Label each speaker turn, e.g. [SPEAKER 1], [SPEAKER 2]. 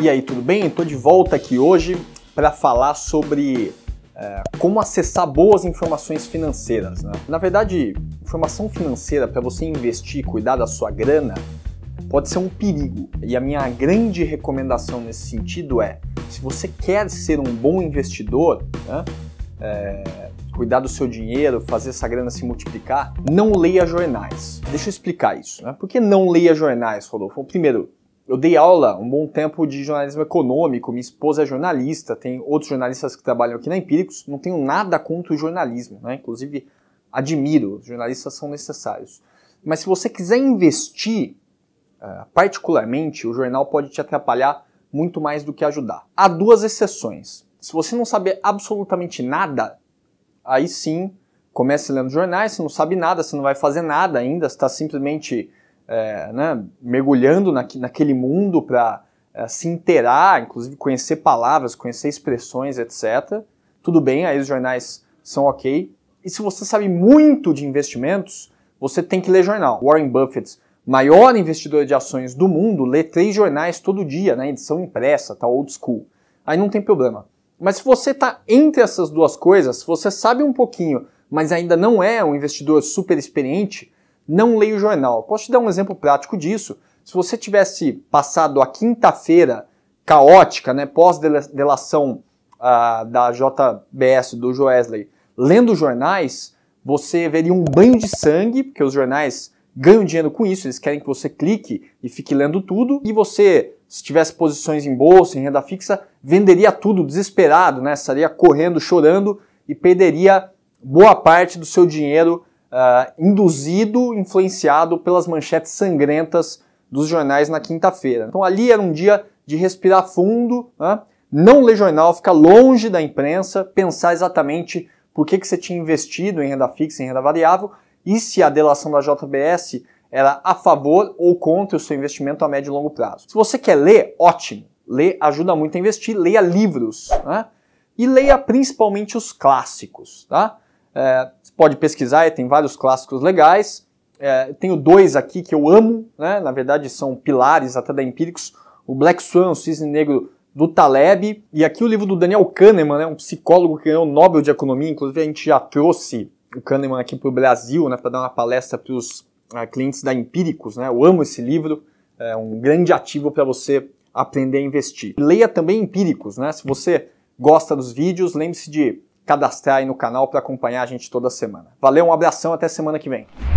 [SPEAKER 1] E aí, tudo bem? Estou de volta aqui hoje para falar sobre é, como acessar boas informações financeiras. Né? Na verdade, informação financeira para você investir e cuidar da sua grana pode ser um perigo. E a minha grande recomendação nesse sentido é: se você quer ser um bom investidor, né, é, cuidar do seu dinheiro, fazer essa grana se multiplicar, não leia jornais. Deixa eu explicar isso. Né? Por que não leia jornais, Rodolfo? Primeiro, eu dei aula um bom tempo de jornalismo econômico, minha esposa é jornalista, tem outros jornalistas que trabalham aqui na Empíricos, não tenho nada contra o jornalismo, né? inclusive admiro, os jornalistas são necessários. Mas se você quiser investir, eh, particularmente, o jornal pode te atrapalhar muito mais do que ajudar. Há duas exceções. Se você não saber absolutamente nada, aí sim, comece lendo jornais, se não sabe nada, se não vai fazer nada ainda, está simplesmente é, né, mergulhando na, naquele mundo para é, se inteirar, inclusive conhecer palavras, conhecer expressões, etc. Tudo bem, aí os jornais são ok. E se você sabe muito de investimentos, você tem que ler jornal. Warren Buffett, maior investidor de ações do mundo, lê três jornais todo dia, na né, edição impressa, tá old school. Aí não tem problema. Mas se você está entre essas duas coisas, se você sabe um pouquinho, mas ainda não é um investidor super experiente, não leio jornal. Posso te dar um exemplo prático disso? Se você tivesse passado a quinta-feira caótica, né, pós-delação uh, da JBS, do Joesley, lendo jornais, você veria um banho de sangue, porque os jornais ganham dinheiro com isso, eles querem que você clique e fique lendo tudo, e você, se tivesse posições em bolsa, em renda fixa, venderia tudo desesperado, né? estaria correndo, chorando e perderia boa parte do seu dinheiro uh, induzido, influenciado pelas manchetes sangrentas dos jornais na quinta-feira. Então ali era um dia de respirar fundo, né? não ler jornal, ficar longe da imprensa, pensar exatamente por que, que você tinha investido em renda fixa, em renda variável e se a delação da JBS era a favor ou contra o seu investimento a médio e longo prazo. Se você quer ler, ótimo. Ler ajuda muito a investir, leia livros, né? E leia principalmente os clássicos, tá? É, pode pesquisar, tem vários clássicos legais. É, tenho dois aqui que eu amo, né? na verdade são pilares até da Empíricos. O Black Swan, o Cisne Negro do Taleb. E aqui o livro do Daniel Kahneman, né? um psicólogo que ganhou o Nobel de Economia. Inclusive a gente já trouxe o Kahneman aqui para o Brasil né? para dar uma palestra para os é, clientes da Empíricos. Né? Eu amo esse livro, é um grande ativo para você aprender a investir. Leia também Empíricos, né? se você gosta dos vídeos, lembre-se de cadastrar aí no canal para acompanhar a gente toda semana. Valeu, um abração, até semana que vem.